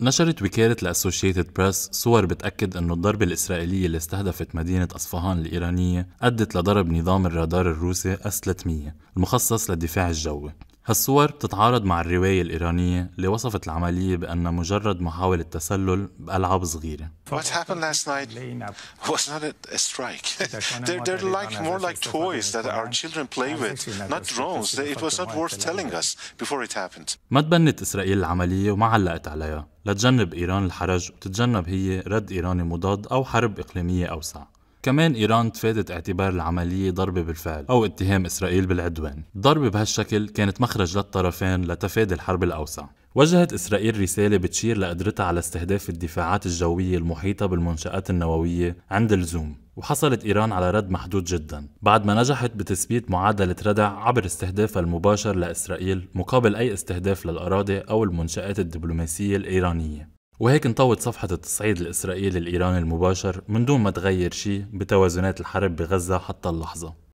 نشرت وكالة الأسوشيتد بريس صور بتأكد أن الضربة الإسرائيلية اللي استهدفت مدينة أصفهان الإيرانية أدت لضرب نظام الرادار الروسي أس 300 المخصص للدفاع الجوي هالصور بتتعارض مع الرواية الإيرانية اللي وصفت العملية بأنها مجرد محاولة تسلل بألعاب صغيرة. What happened last night was not a strike. they're, they're like more like toys that our children play with, not drones. It was not worth telling us before it happened. ما تبنت إسرائيل العملية وما علقت عليها لتجنب إيران الحرج وتتجنب هي رد إيراني مضاد أو حرب إقليمية أوسع. كمان إيران تفادت اعتبار العملية ضربة بالفعل أو اتهام إسرائيل بالعدوان ضربة بهالشكل كانت مخرج للطرفين لتفادي الحرب الأوسع وجهت إسرائيل رسالة بتشير لقدرتها على استهداف الدفاعات الجوية المحيطة بالمنشآت النووية عند اللزوم وحصلت إيران على رد محدود جدا بعد ما نجحت بتثبيت معادلة ردع عبر استهدافها المباشر لإسرائيل مقابل أي استهداف للأراضي أو المنشآت الدبلوماسية الإيرانية وهيك انطوت صفحة التصعيد الإسرائيلي الإيراني المباشر من دون ما تغير شي بتوازنات الحرب بغزة حتى اللحظة